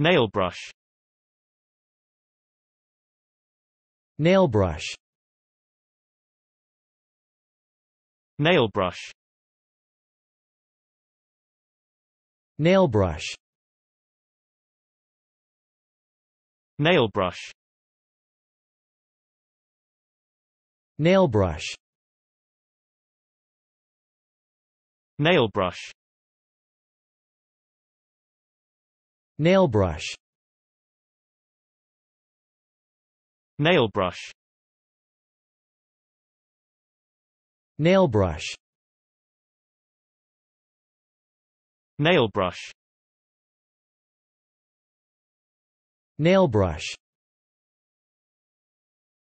Nail brush Nail brush Nail brush Nail brush Nail brush Nail brush Nail brush Nail brush Nail brush Nail brush Nail brush Nail brush, Nail brush.